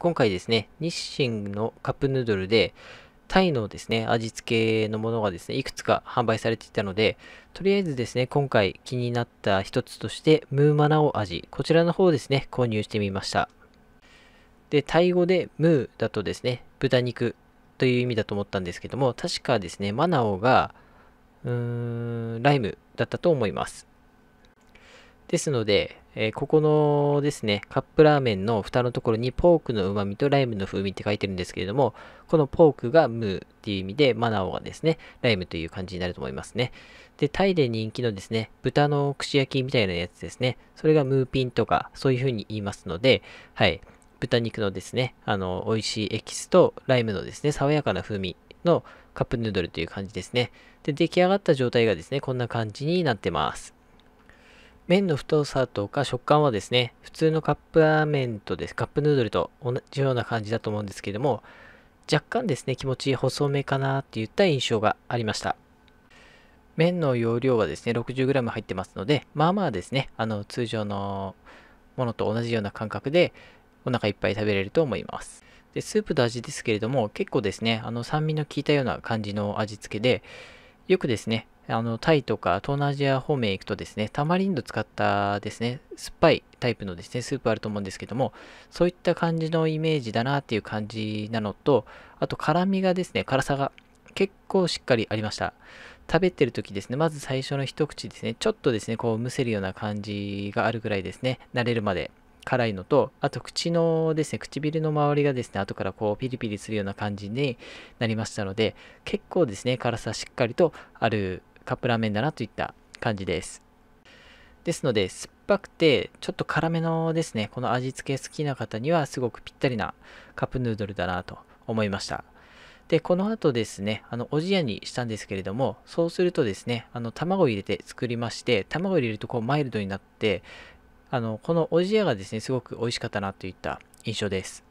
今回ですね、日清のカップヌードルで、タイのですね、味付けのものがですね、いくつか販売されていたので、とりあえずですね、今回気になった一つとして、ムーマナオ味、こちらの方ですね、購入してみました。で、タイ語でムーだとですね、豚肉という意味だと思ったんですけども、確かですね、マナオが、うーん、ライムだったと思います。ですので、えー、ここのですね、カップラーメンの蓋のところにポークの旨味とライムの風味って書いてるんですけれども、このポークがムーっていう意味で、マナオがですね、ライムという感じになると思いますね。で、タイで人気のですね、豚の串焼きみたいなやつですね、それがムーピンとか、そういう風に言いますので、はい、豚肉のですね、あの、美味しいエキスとライムのですね、爽やかな風味のカップヌードルという感じですね。で、出来上がった状態がですね、こんな感じになってます。麺の太さとか食感はですね、普通のカップラーメンとです、カップヌードルと同じような感じだと思うんですけども、若干ですね、気持ち細めかなっていった印象がありました。麺の容量はですね、60g 入ってますので、まあまあですね、あの、通常のものと同じような感覚で、お腹いっぱい食べれると思います。で、スープの味ですけれども、結構ですね、あの、酸味の効いたような感じの味付けで、よくですね、あの、タイとか東南アジア方面行くとですね、タマリンド使ったですね、酸っぱいタイプのですね、スープあると思うんですけども、そういった感じのイメージだなっていう感じなのと、あと辛みがですね、辛さが結構しっかりありました。食べてる時ですね、まず最初の一口ですね、ちょっとですね、こうむせるような感じがあるぐらいですね、慣れるまで辛いのと、あと口のですね、唇の周りがですね、後からこうピリピリするような感じになりましたので、結構ですね、辛さしっかりとあるカップラーメンだなといった感じです。ですので、酸っぱくて、ちょっと辛めのですね、この味付け好きな方にはすごくぴったりなカップヌードルだなと思いました。で、この後ですね、あの、おじやにしたんですけれども、そうするとですね、あの、卵を入れて作りまして、卵を入れるとこうマイルドになって、あの、このおじやがですね、すごく美味しかったなといった印象です。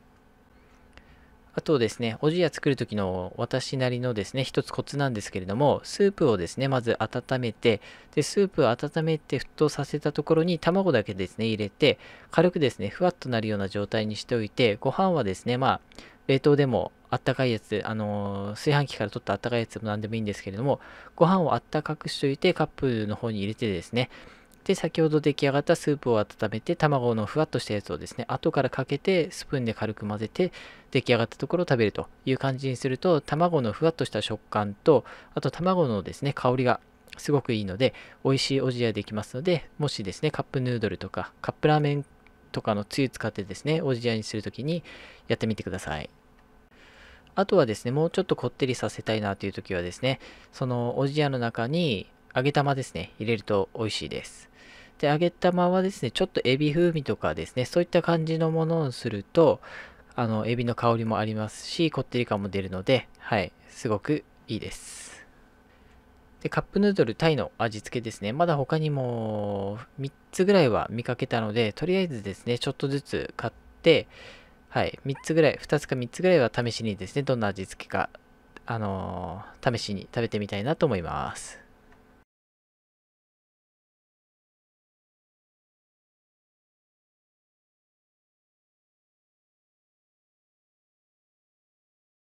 あとですね、おじや作る時の私なりのですね、一つコツなんですけれども、スープをですね、まず温めて、で、スープを温めて沸騰させたところに卵だけですね、入れて、軽くですね、ふわっとなるような状態にしておいて、ご飯はですね、まあ、冷凍でもあったかいやつ、あのー、炊飯器から取ったあったかいやつも何でもいいんですけれども、ご飯をあったかくしといて、カップの方に入れてですね、で先ほど出来上がったスープを温めて卵のふわっとしたやつをですね後からかけてスプーンで軽く混ぜて出来上がったところを食べるという感じにすると卵のふわっとした食感とあと卵のですね香りがすごくいいので美味しいおじやできますのでもしですねカップヌードルとかカップラーメンとかのつゆ使ってですねおじやにする時にやってみてくださいあとはですねもうちょっとこってりさせたいなという時はですねそのおじやの中に揚げ玉ですね、入れると美味しいです。で、揚げ玉はですね、ちょっとエビ風味とかですね、そういった感じのものをすると、あの、エビの香りもありますし、こってり感も出るので、はい、すごくいいです。で、カップヌードルタイの味付けですね。まだ他にも3つぐらいは見かけたので、とりあえずですね、ちょっとずつ買って、はい、3つぐらい、2つか3つぐらいは試しにですね、どんな味付けか、あのー、試しに食べてみたいなと思います。